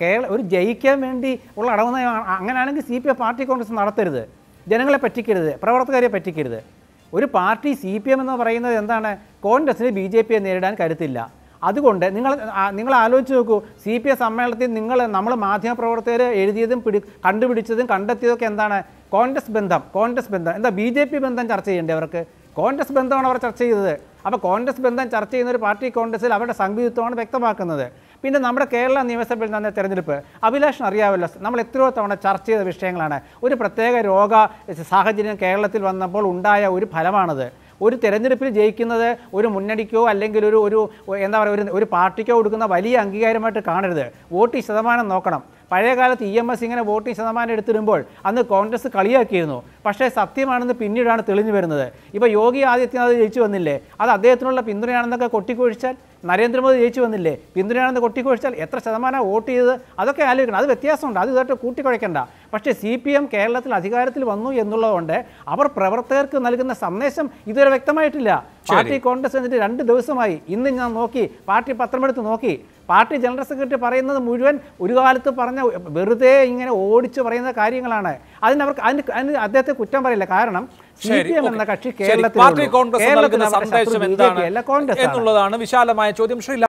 കേരള ഒരു ജയിക്കാൻ വേണ്ടി ഉള്ള അടവ് അങ്ങനെയാണെങ്കിൽ C P M party congress നടത്തരുത് ജനങ്ങളെ പറ്റിക്കരുത് പ്രവർത്തകരെ പറ്റിക്കരുത് ഒരു പാർട്ടി സി പി എം എന്ന് പറയുന്നത് എന്താണ് കോൺഗ്രസ്സിന് ബി ജെ പിയെ നേരിടാൻ കരുത്തില്ല അതുകൊണ്ട് നിങ്ങൾ നിങ്ങൾ ആലോചിച്ച് നോക്കൂ സി പി എം സമ്മേളനത്തിൽ നിങ്ങൾ നമ്മൾ മാധ്യമപ്രവർത്തകർ എഴുതിയതും പിടി കണ്ടുപിടിച്ചതും കണ്ടെത്തിയതൊക്കെ എന്താണ് കോൺഗ്രസ് ബന്ധം കോൺഗ്രസ് ബന്ധം എന്താ ബി ജെ പി ബന്ധം ചർച്ച ചെയ്യേണ്ടത് അവർക്ക് കോൺഗ്രസ് ബന്ധമാണ് അവർ ചർച്ച ചെയ്തത് അപ്പോൾ കോൺഗ്രസ് ബന്ധം ചർച്ച ചെയ്യുന്ന ഒരു പാർട്ടി കോൺഗ്രസിൽ അവരുടെ സംഗീതത്വമാണ് വ്യക്തമാക്കുന്നത് പിന്നെ നമ്മുടെ കേരള നിയമസഭയിൽ നടന്ന തെരഞ്ഞെടുപ്പ് അഭിലാഷൻ അറിയാമല്ലോ നമ്മൾ എത്രയോ തവണ ചർച്ച ചെയ്ത വിഷയങ്ങളാണ് ഒരു പ്രത്യേക രോഗ സാഹചര്യം കേരളത്തിൽ വന്നപ്പോൾ ഉണ്ടായ ഒരു ഫലമാണത് ഒരു തെരഞ്ഞെടുപ്പിൽ ജയിക്കുന്നത് ഒരു മുന്നണിക്കോ അല്ലെങ്കിൽ ഒരു ഒരു എന്താ പറയുക ഒരു ഒരു പാർട്ടിക്കോ കൊടുക്കുന്ന വലിയ അംഗീകാരമായിട്ട് കാണരുത് വോട്ട് ശതമാനം നോക്കണം പഴയ ഇ എം എസ് ഇങ്ങനെ വോട്ടിംഗ് ശതമാനം എടുത്തിടുമ്പോൾ അന്ന് കോൺഗ്രസ് കളിയാക്കിയിരുന്നു പക്ഷേ സത്യമാണെന്ന് പിന്നീടാണ് തെളിഞ്ഞു വരുന്നത് ഇപ്പോൾ യോഗി ആദിത്യനാഥ് ജയിച്ചു വന്നില്ലേ അത് അദ്ദേഹത്തിനുള്ള പിന്തുണയാണെന്നൊക്കെ കൊട്ടിക്കൊഴിച്ചാൽ നരേന്ദ്രമോദി ജയിച്ചു വന്നില്ലേ പിന്തുണയാണെന്ന് കൊട്ടിക്കുഴിച്ചാൽ എത്ര ശതമാനമാണ് വോട്ട് ചെയ്തത് അതൊക്കെ ആലോചിക്കണം അത് വ്യത്യാസമുണ്ട് അത് ഇതായിട്ട് കൂട്ടിക്കുഴയ്ക്കേണ്ട പക്ഷേ സി പി എം കേരളത്തിൽ അധികാരത്തിൽ വന്നു എന്നുള്ളതുകൊണ്ട് അവർ പ്രവർത്തകർക്ക് നൽകുന്ന സന്ദേശം ഇതുവരെ വ്യക്തമായിട്ടില്ല പാർട്ടി കോൺഗ്രസ് എന്നിട്ട് രണ്ട് ദിവസമായി ഇന്ന് ഞാൻ നോക്കി പാർട്ടി പത്രമെടുത്ത് നോക്കി പാർട്ടി ജനറൽ സെക്രട്ടറി പറയുന്നത് മുഴുവൻ ഒരു കാലത്ത് പറഞ്ഞ വെറുതെ ഇങ്ങനെ ഓടിച്ച് പറയുന്ന കാര്യങ്ങളാണ് അതിന് അവർക്ക് അതിന് അതിന് അദ്ദേഹത്തെ കുറ്റം പറയില്ല കാരണം എന്ന കക്ഷി കേരളത്തിൽ കേരളത്തിൽ എന്നുള്ളതാണ് വിശാലമായ ചോദ്യം